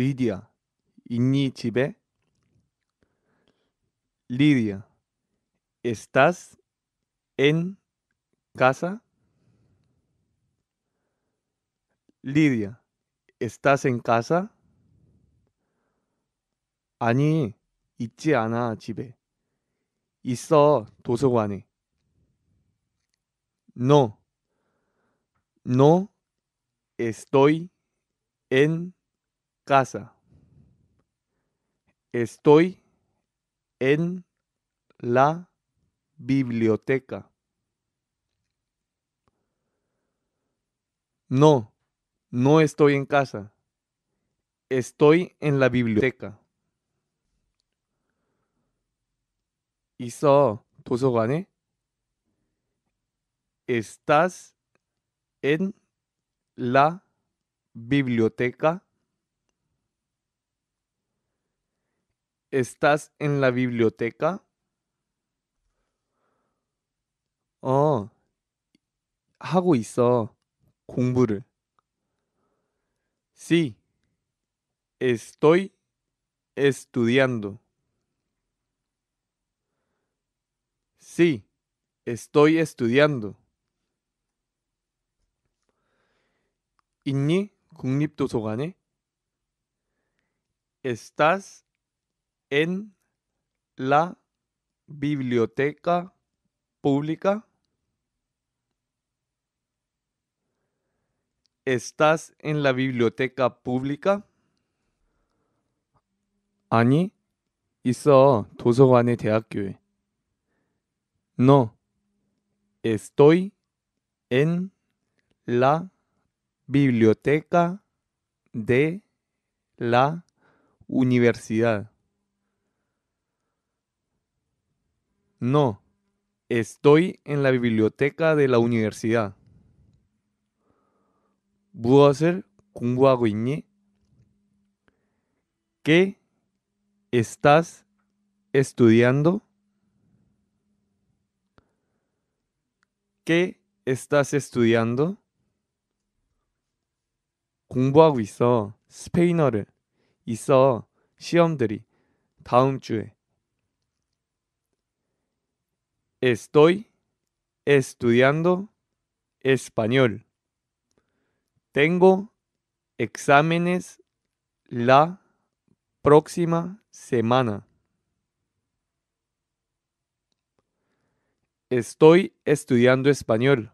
리디아 있니 집에? Lidia, ¿estás en casa? Lidia, ¿estás en casa? 아니, 있지 않아, 집에. 있어, 도서관에. No, no estoy en casa. Estoy en la biblioteca. No, no estoy en casa. Estoy en la biblioteca. puso 도서관에? Estás en la biblioteca. ¿Estás en la biblioteca? Oh, hago eso, 공부를. Sí, estoy estudiando. Sí, estoy estudiando. ¿Inni? 국립도서관에? ¿Estás en la biblioteca pública? ¿Estás en la biblioteca pública? 아니, hizo 도서관의 대학교에. No. Estoy en la biblioteca de la universidad. No, estoy en la biblioteca de la universidad. 무엇을 공부하고 있니? ¿Qué estás estudiando? ¿Qué estás estudiando? 공부하고 있어. 스페인어를. 있어. 시험들이. Estoy estudiando español. Tengo exámenes la próxima semana. Estoy estudiando español.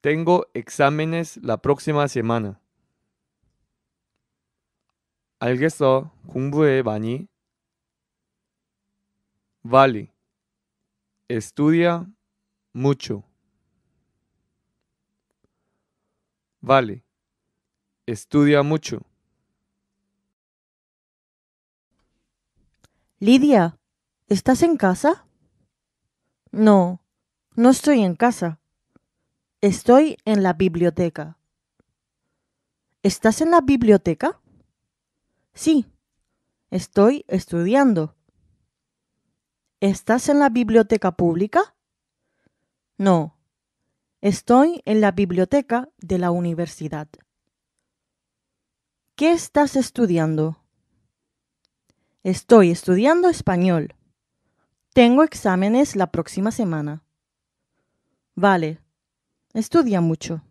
Tengo exámenes la próxima semana. 알겠어. 공부해 많이. Vale. Estudia mucho. Vale. Estudia mucho. Lidia, ¿estás en casa? No, no estoy en casa. Estoy en la biblioteca. ¿Estás en la biblioteca? Sí, estoy estudiando. ¿Estás en la biblioteca pública? No. Estoy en la biblioteca de la universidad. ¿Qué estás estudiando? Estoy estudiando español. Tengo exámenes la próxima semana. Vale. Estudia mucho.